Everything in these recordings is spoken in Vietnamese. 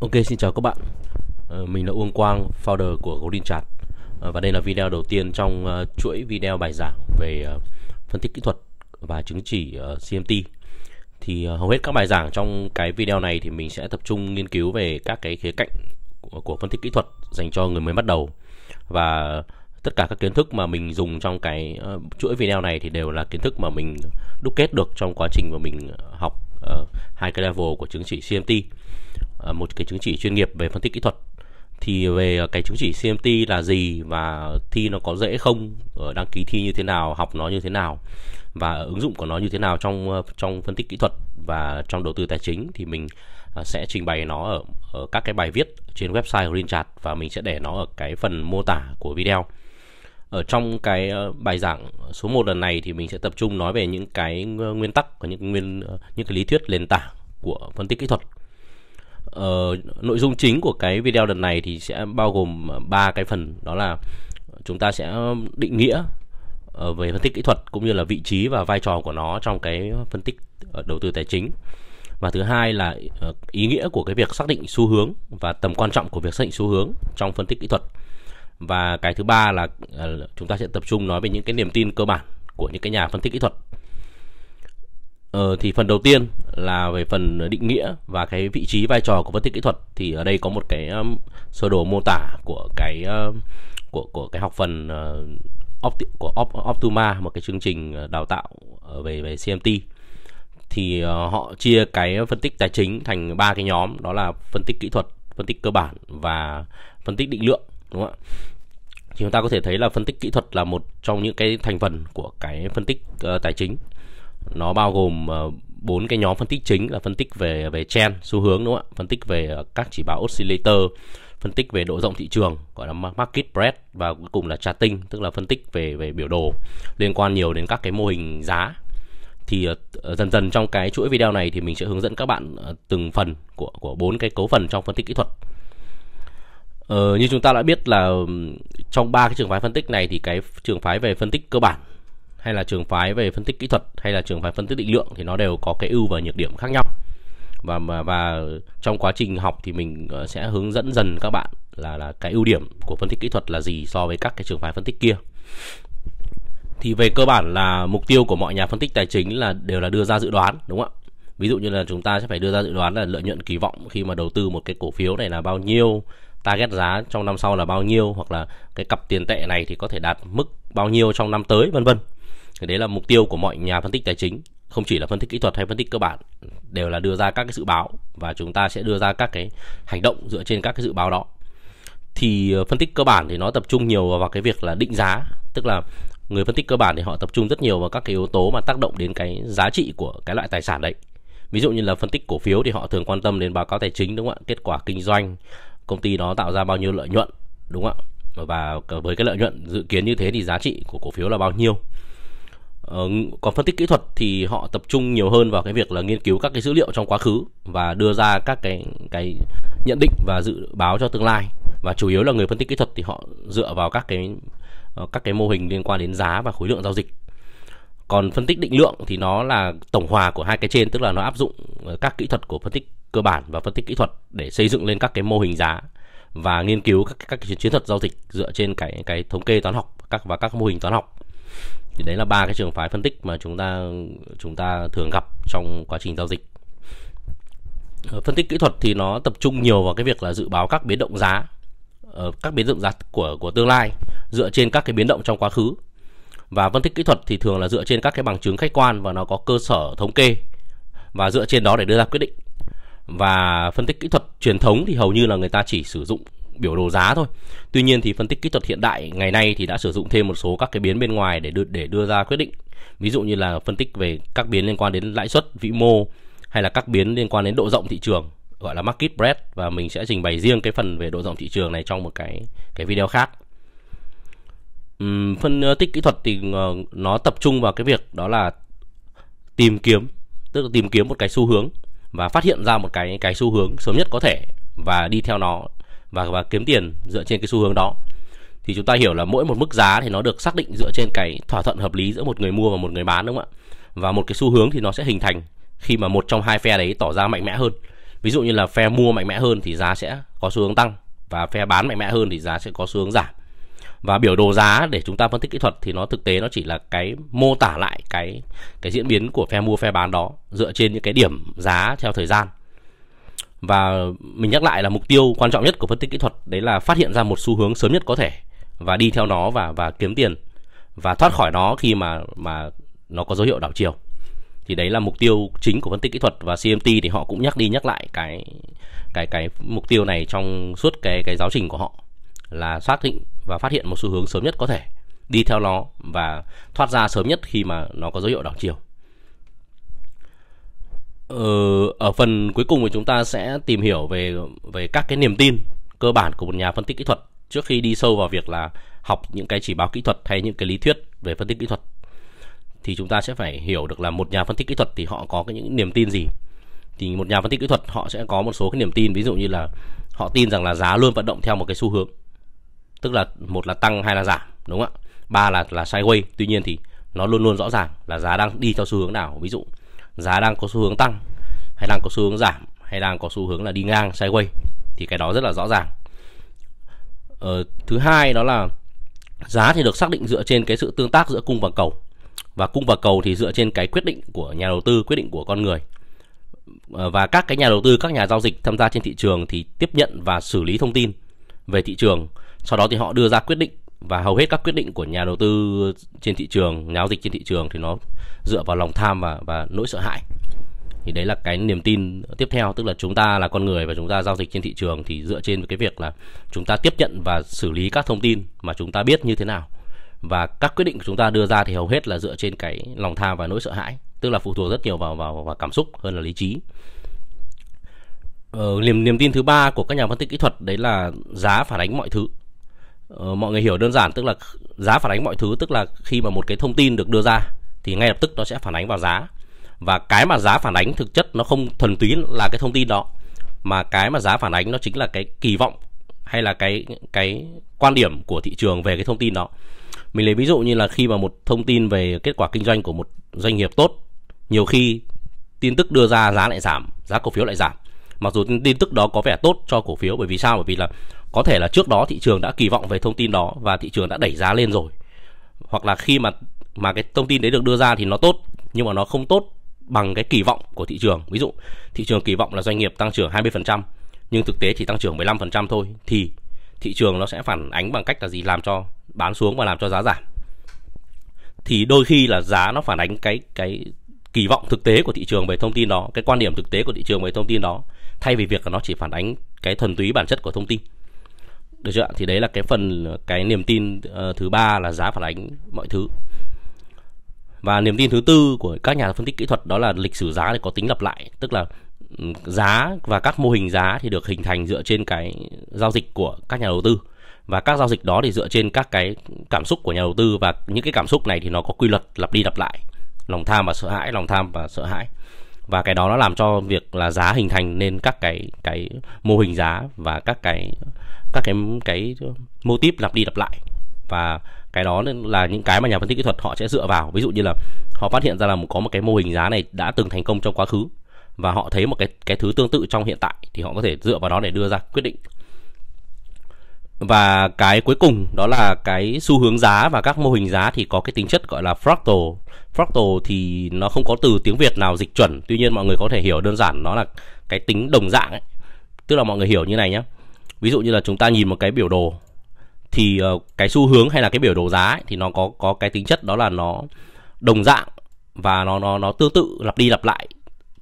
Ok, xin chào các bạn. Ờ, mình là Uông Quang, founder của Golden Chat ờ, và đây là video đầu tiên trong ờ, chuỗi video bài giảng về phân tích kỹ thuật và chứng chỉ CMT. Thì hầu hết các bài giảng trong cái video này thì mình sẽ tập trung nghiên cứu về các cái khía cạnh của phân tích kỹ thuật dành cho người mới bắt đầu và tất cả các kiến thức mà mình dùng trong cái chuỗi video này thì đều là kiến thức mà mình đúc kết được trong quá trình mà mình học hai cái level của chứng chỉ CMT À, một cái chứng chỉ chuyên nghiệp về phân tích kỹ thuật thì về cái chứng chỉ CMT là gì và thi nó có dễ không, ờ, đăng ký thi như thế nào, học nó như thế nào và ứng dụng của nó như thế nào trong ờ, trong phân tích kỹ thuật và trong đầu tư tài chính thì mình à, sẽ trình bày nó ở, ở các cái bài viết trên website Green chat và mình sẽ để nó ở cái phần mô tả của video. Ở trong cái ờ, bài giảng số 1 lần này thì mình sẽ tập trung nói về những cái nguyên tắc và những nguyên những cái lý thuyết nền tảng của phân tích kỹ thuật uh, nội dung chính của cái video lần này thì sẽ bao gồm ờ, ba cái phần đó là chúng ta sẽ định nghĩa uh, về phân tích kỹ thuật cũng như là vị trí và vai trò của nó trong cái phân tích đầu tư tài chính và thứ hai là ý nghĩa của cái việc xác định xu hướng và tầm quan trọng của việc xác định xu hướng trong phân tích kỹ thuật và cái thứ ba là chúng ta sẽ tập trung nói về những cái niềm tin cơ bản của những cái nhà phân tích kỹ thuật Ờ, thì phần đầu tiên là về phần định nghĩa và cái vị trí vai trò của phân tích kỹ thuật thì ở đây có một cái um, sơ đồ mô tả của cái uh, của của cái học phần uh, Opti, của Op, optuma một cái chương trình uh, đào tạo về về CMT thì uh, họ chia cái phân tích tài chính thành ba cái nhóm đó là phân tích kỹ thuật, phân tích cơ bản và phân tích định lượng đúng không ạ? Thì chúng ta có thể thấy là phân tích kỹ thuật là một trong những cái thành phần của cái phân tích uh, tài chính nó bao gồm ờ, bốn cái nhóm phân tích chính là phân tích về về trend xu hướng đúng không ạ phân tích về ờ, các chỉ báo oscillator phân tích về độ rộng thị trường gọi là market breadth và cuối cùng là charting tức là phân tích về về biểu đồ liên quan nhiều đến các cái mô hình giá thì ờ, dần dần trong cái chuỗi video này thì mình sẽ hướng dẫn các bạn từng phần của của bốn cái cấu phần trong phân tích kỹ thuật uh, như chúng ta đã biết là trong ba cái trường phái phân tích này thì cái trường phái về phân tích cơ bản hay là trường phái về phân tích kỹ thuật hay là trường phái phân tích định lượng thì nó đều có cái ưu và nhược điểm khác nhau và và, trong quá trình học thì mình ờ, sẽ hướng dẫn dần các bạn là là cái ưu điểm của phân tích kỹ thuật là gì so với các cái trường phái phân tích kia thì về cơ bản là mục tiêu của mọi nhà phân tích tài chính là đều là đưa ra dự đoán đúng không ạ ví dụ như là chúng ta sẽ phải đưa ra dự đoán là lợi nhuận kỳ vọng khi mà đầu tư một cái cổ phiếu này là bao nhiêu target giá trong năm sau là bao nhiêu hoặc là cái cặp tiền tệ này thì có thể đạt mức bao nhiêu trong năm tới vân vân đấy là mục tiêu của mọi nhà phân tích tài chính không chỉ là phân tích kỹ thuật hay phân tích cơ bản đều là đưa ra các cái dự báo và chúng ta sẽ đưa ra các cái hành động dựa trên các cái dự báo đó thì ờ, phân tích cơ bản thì nó tập trung nhiều vào cái việc là định giá tức là người phân tích cơ bản thì họ tập trung rất nhiều vào các cái yếu tố mà tác động đến cái giá trị của cái loại tài sản đấy ví dụ như là phân tích cổ phiếu thì họ thường quan tâm đến báo cáo tài chính đúng không ạ kết quả kinh doanh công ty đó tạo ra bao nhiêu lợi nhuận đúng không ạ và với cái lợi nhuận dự kiến như thế thì giá trị của cổ phiếu là bao nhiêu Ờ, còn phân tích kỹ thuật thì họ tập trung nhiều hơn vào cái việc là nghiên cứu các cái dữ liệu trong quá khứ và đưa ra các cái cái nhận định và dự báo cho tương lai và chủ yếu là người phân tích kỹ thuật thì họ dựa vào các cái ờ, các cái mô hình liên quan đến giá và khối lượng giao dịch còn phân tích định lượng thì nó là tổng hòa của hai cái trên tức là nó áp dụng ờ, các kỹ thuật của phân tích cơ bản và phân tích kỹ thuật để xây dựng lên các cái mô hình giá và nghiên cứu các các chiến thuật giao dịch dựa trên cái cái thống kê toán học các và các mô hình toán học thì đấy là ba cái trường phái phân tích mà chúng ta chúng ta thường gặp trong quá trình giao dịch ờ, phân tích kỹ thuật thì nó tập trung nhiều vào cái việc là dự báo các biến động giá ờ, các biến động giá của của tương lai dựa trên các cái biến động trong quá khứ và phân tích kỹ thuật thì thường là dựa trên các cái bằng chứng khách quan và nó có cơ sở thống kê và dựa trên đó để đưa ra quyết định và phân tích kỹ thuật truyền thống thì hầu như là người ta chỉ sử dụng biểu đồ giá thôi. Tuy nhiên thì phân tích kỹ thuật hiện đại ngày nay thì đã sử dụng thêm một số các cái biến bên ngoài để đưa, để đưa ra quyết định. Ví dụ như là phân tích về các biến liên quan đến lãi suất, vĩ mô hay là các biến liên quan đến độ rộng thị trường gọi là market breadth và mình sẽ trình bày riêng cái phần về độ rộng thị trường này trong một cái cái video khác. Uhm, phân tích kỹ thuật thì ờ, nó tập trung vào cái việc đó là tìm kiếm tức là tìm kiếm một cái xu hướng và phát hiện ra một cái cái xu hướng sớm nhất có thể và đi theo nó và và kiếm tiền dựa trên cái xu hướng đó thì chúng ta hiểu là mỗi một mức giá thì nó được xác định dựa trên cái thỏa thuận hợp lý giữa một người mua và một người bán đúng không ạ và một cái xu hướng thì nó sẽ hình thành khi mà một trong hai phe đấy tỏ ra mạnh mẽ hơn ví dụ như là phe mua mạnh mẽ hơn thì giá sẽ có xu hướng tăng và phe bán mạnh mẽ hơn thì giá sẽ có xu hướng giảm và biểu đồ giá để chúng ta phân tích kỹ thuật thì nó thực tế nó chỉ là cái mô tả lại cái cái diễn biến của phe mua phe bán đó dựa trên những cái điểm giá theo thời gian và mình nhắc lại là mục tiêu quan trọng nhất của phân tích kỹ thuật đấy là phát hiện ra một xu hướng sớm nhất có thể và đi theo nó và và kiếm tiền và thoát khỏi nó khi mà mà nó có dấu hiệu đảo chiều thì đấy là mục tiêu chính của phân tích kỹ thuật và CMT thì họ cũng nhắc đi nhắc lại cái cái cái mục tiêu này trong suốt cái cái giáo trình của họ là xác định và phát hiện một xu hướng sớm nhất có thể đi theo nó và thoát ra sớm nhất khi mà nó có dấu hiệu đảo chiều Ờ, ở phần cuối cùng thì chúng ta sẽ tìm hiểu về về các cái niềm tin cơ bản của một nhà phân tích kỹ thuật trước khi đi sâu vào việc là học những cái chỉ báo kỹ thuật hay những cái lý thuyết về phân tích kỹ thuật thì chúng ta sẽ phải hiểu được là một nhà phân tích kỹ thuật thì họ có cái những niềm tin gì thì một nhà phân tích kỹ thuật họ sẽ có một số cái niềm tin ví dụ như là họ tin rằng là giá luôn vận động theo một cái xu hướng tức là một là tăng hai là giảm đúng không ạ ba là là sideways tuy nhiên thì nó luôn luôn rõ ràng là giá đang đi theo xu hướng nào ví dụ giá đang có xu hướng tăng hay đang có xu hướng giảm hay đang có xu hướng là đi ngang sideways thì cái đó rất là rõ ràng ờ, thứ hai đó là giá thì được xác định dựa trên cái sự tương tác giữa cung và cầu và cung và cầu thì dựa trên cái quyết định của nhà đầu tư quyết định của con người ờ, và các cái nhà đầu tư các nhà giao dịch tham gia trên thị trường thì tiếp nhận và xử lý thông tin về thị trường sau đó thì họ đưa ra quyết định và hầu hết các quyết định của nhà đầu tư trên thị trường nháo dịch trên thị trường thì nó dựa vào lòng tham và và nỗi sợ hãi thì đấy là cái niềm tin tiếp theo tức là chúng ta là con người và chúng ta giao dịch trên thị trường thì dựa trên cái việc là chúng ta tiếp nhận và xử lý các thông tin mà chúng ta biết như thế nào và các quyết định của chúng ta đưa ra thì hầu hết là dựa trên cái lòng tham và nỗi sợ hãi tức là phụ thuộc rất nhiều vào vào vào cảm xúc hơn là lý trí ờ, niềm niềm tin thứ ba của các nhà phân tích kỹ thuật đấy là giá phản ánh mọi thứ Ờ, mọi người hiểu đơn giản tức là giá phản ánh mọi thứ tức là khi mà một cái thông tin được đưa ra thì ngay lập tức nó sẽ phản ánh vào giá và cái mà giá phản ánh thực chất nó không thuần túy là cái thông tin đó mà cái mà giá phản ánh nó chính là cái kỳ vọng hay là cái cái quan điểm của thị trường về cái thông tin đó mình lấy ví dụ như là khi mà một thông tin về kết quả kinh doanh của một doanh nghiệp tốt nhiều khi tin tức đưa ra giá lại giảm giá cổ phiếu lại giảm mặc dù tin tức đó có vẻ tốt cho cổ phiếu bởi vì sao bởi vì là có thể là trước đó thị trường đã kỳ vọng về thông tin đó và thị trường đã đẩy giá lên rồi hoặc là khi mà mà cái thông tin đấy được đưa ra thì nó tốt nhưng mà nó không tốt bằng cái kỳ vọng của thị trường ví dụ thị trường kỳ vọng là doanh nghiệp tăng trưởng 20% nhưng thực tế chỉ tăng trưởng 15% thôi thì thị trường nó sẽ phản ánh bằng cách là gì làm cho bán xuống và làm cho giá giảm thì đôi khi là giá nó phản ánh cái cái kỳ vọng thực tế của thị trường về thông tin đó cái quan điểm thực tế của thị trường về thông tin đó thay vì việc là nó chỉ phản ánh cái thuần túy bản chất của thông tin được chưa ạ thì đấy là cái phần cái niềm tin uh, thứ ba là giá phản ánh mọi thứ và niềm tin thứ tư của các nhà phân tích kỹ thuật đó là lịch sử giá thì có tính lặp lại tức là giá và các mô hình giá thì được hình thành dựa trên cái giao dịch của các nhà đầu tư và các giao dịch đó thì dựa trên các cái cảm xúc của nhà đầu tư và những cái cảm xúc này thì nó có quy luật lặp đi lặp lại lòng tham và sợ hãi lòng tham và sợ hãi và cái đó nó làm cho việc là giá hình thành nên các cái cái mô hình giá và các cái các cái cái mô típ lặp đi lặp lại và cái đó là những cái mà nhà phân tích kỹ thuật họ sẽ dựa vào ví dụ như là họ phát hiện ra là có một cái mô hình giá này đã từng thành công trong quá khứ và họ thấy một cái cái thứ tương tự trong hiện tại thì họ có thể dựa vào đó để đưa ra quyết định và cái cuối cùng đó là cái xu hướng giá và các mô hình giá thì có cái tính chất gọi là fractal fractal thì nó không có từ tiếng việt nào dịch chuẩn tuy nhiên mọi người có thể hiểu đơn giản nó là cái tính đồng dạng ấy tức là mọi người hiểu như này nhé ví dụ như là chúng ta nhìn một cái biểu đồ thì ờ, cái xu hướng hay là cái biểu đồ giá ấy, thì nó có có cái tính chất đó là nó đồng dạng và nó nó nó tương tự lặp đi lặp lại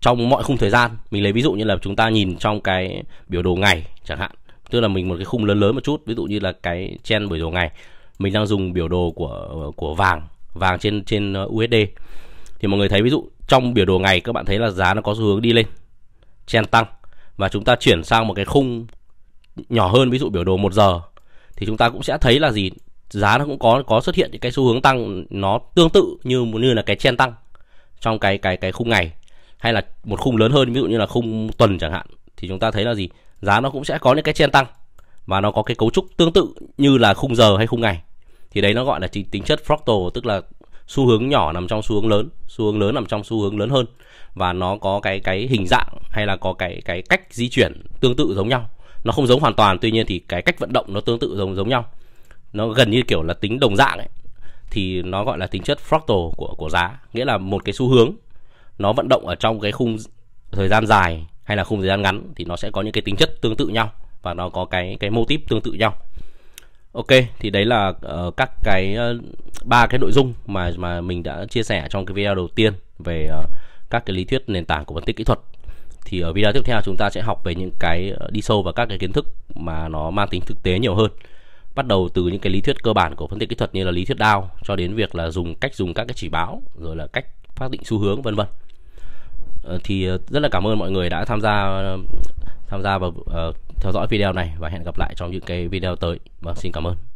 trong mọi khung thời gian mình lấy ví dụ như là chúng ta nhìn trong cái biểu đồ ngày chẳng hạn tức là mình một cái khung lớn lớn một chút ví dụ như là cái chen buổi đầu ngày mình đang dùng biểu đồ của của vàng vàng trên trên ờ, USD thì mọi người thấy ví dụ trong biểu đồ ngày các bạn thấy là giá nó có xu hướng đi lên chen tăng và chúng ta chuyển sang một cái khung nhỏ hơn ví dụ biểu đồ 1 giờ thì chúng ta cũng sẽ thấy là gì giá nó cũng có có xuất hiện những cái xu hướng tăng nó tương tự như như là cái chen tăng trong cái cái cái khung ngày hay là một khung lớn hơn ví dụ như là khung tuần chẳng hạn thì chúng ta thấy là gì giá nó cũng sẽ có những cái chen tăng và nó có cái cấu trúc tương tự như là khung giờ hay khung ngày thì đấy nó gọi là tính, chất fractal tức là xu hướng nhỏ nằm trong xu hướng lớn xu hướng lớn nằm trong xu hướng lớn hơn và nó có cái cái hình dạng hay là có cái cái cách di chuyển tương tự giống nhau nó không giống hoàn toàn tuy nhiên thì cái cách vận động nó tương tự giống giống nhau nó gần như kiểu là tính đồng dạng ấy thì nó gọi là tính chất fractal của của giá nghĩa là một cái xu hướng nó vận động ở trong cái khung thời gian dài hay là khung thời gian ngắn thì nó sẽ có những cái tính chất tương tự nhau và nó có cái cái mô típ tương tự nhau ok thì đấy là uh, các cái ờ, ba uh, cái nội dung mà mà mình đã chia sẻ trong cái video đầu tiên về uh, các cái lý thuyết nền tảng của phân tích kỹ thuật thì ở video tiếp theo chúng ta sẽ học về những cái đi sâu vào các cái kiến thức mà nó mang tính thực tế nhiều hơn bắt đầu từ những cái lý thuyết cơ bản của phân tích kỹ thuật như là lý thuyết đao cho đến việc là dùng cách dùng các cái chỉ báo rồi là cách xác định xu hướng vân vân Ờ, thì ờ, rất là cảm ơn mọi người đã tham gia tham gia và uh, theo dõi video này và hẹn gặp lại trong những cái video tới. Vâng, xin cảm ơn.